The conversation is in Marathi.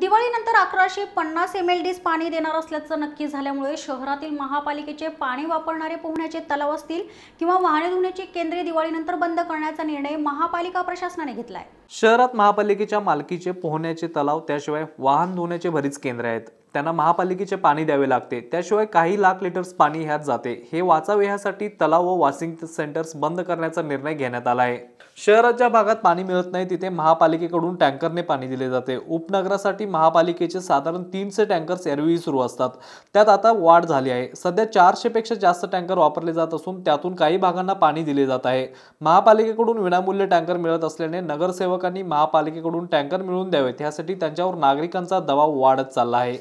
दिवाळीनंतर अकराशे पन्नास एम एल डीज पाणी देणार असल्याचं नक्की झाल्यामुळे शहरातील महापालिकेचे पाणी वापरणारे पोहण्याचे तलाव असतील किंवा वाहने धुण्याची केंद्रे दिवाळीनंतर बंद करण्याचा निर्णय महापालिका प्रशासनाने घेतलाय शहरात महापालिकेच्या मालकीचे पोहण्याचे तलाव त्याशिवाय वाहन धुण्याचे बरीच केंद्र आहेत त्यांना महापालिकेचे पाणी द्यावे लागते त्याशिवाय काही लाख लिटर्स पाणी ह्यात जाते हे वाचावे ह्यासाठी तलाव व वॉशिंग सेंटर्स बंद करण्याचा निर्णय घेण्यात आला आहे शहराच्या भागात पाणी मिळत नाही तिथे महापालिकेकडून टँकरने पाणी दिले जाते उपनगरासाठी महापालिकेचे साधारण तीनशे टँकर्स एरवी सुरू असतात त्यात आता वाढ झाली आहे सध्या चारशेपेक्षा पेक्षा जास्त टँकर वापरले जात असून त्यातून काही भागांना पाणी दिले जात आहे महापालिकेकडून विनामूल्य टँकर मिळत असल्याने नगरसेवकांनी महापालिकेकडून टँकर मिळवून द्यावेत ह्यासाठी त्यांच्यावर नागरिकांचा दबाव वाढत चालला आहे